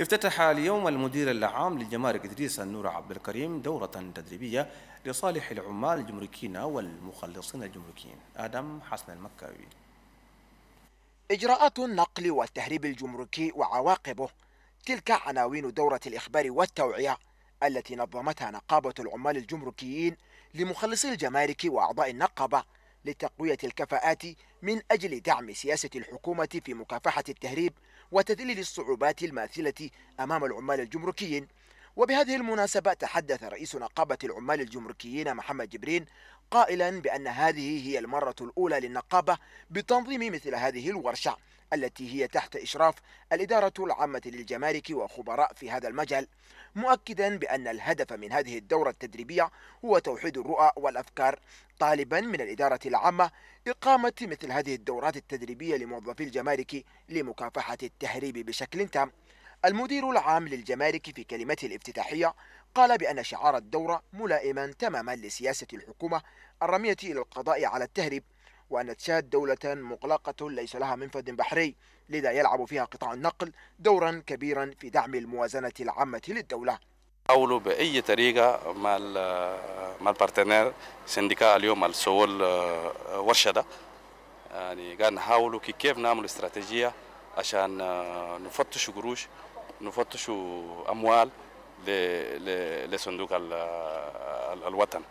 افتتح اليوم المدير العام للجمارك إدريس النور عبد الكريم دورة تدريبية لصالح العمال الجمركيين والمخلصين الجمركيين آدم حسن المكاوي إجراءات النقل والتهريب الجمركي وعواقبه تلك عناوين دورة الإخبار والتوعية التي نظمتها نقابة العمال الجمركيين لمخلصي الجمارك وأعضاء النقابة لتقوية الكفاءات من أجل دعم سياسة الحكومة في مكافحة التهريب وتذليل الصعوبات الماثلة أمام العمال الجمركيين وبهذه المناسبة تحدث رئيس نقابة العمال الجمركيين محمد جبرين قائلا بأن هذه هي المرة الأولى للنقابة بتنظيم مثل هذه الورشة التي هي تحت إشراف الإدارة العامة للجمارك وخبراء في هذا المجال مؤكدا بأن الهدف من هذه الدورة التدريبية هو توحيد الرؤى والأفكار طالبا من الإدارة العامة إقامة مثل هذه الدورات التدريبية لموظفي الجمارك لمكافحة التهريب بشكل تام المدير العام للجمارك في كلمته الافتتاحية قال بأن شعار الدورة ملائما تماما لسياسة الحكومة الرمية إلى القضاء على التهريب وأن تشاد دولة مغلقة ليس لها منفذ بحري لذا يلعب فيها قطاع النقل دورا كبيرا في دعم الموازنة العامة للدولة حاولوا باي طريقه مع الـ مع البارتنير سنديكا اليوم السول آه، ورشه ده يعني قال نحاولوا كيف نعمل استراتيجيه عشان آه، نفتش قروش نفتشوا أموال لصندوق الوطن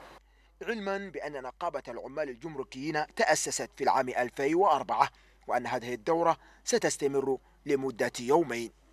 علما بأن نقابة العمال الجمركيين تأسست في العام 2004 وأن هذه الدورة ستستمر لمدة يومين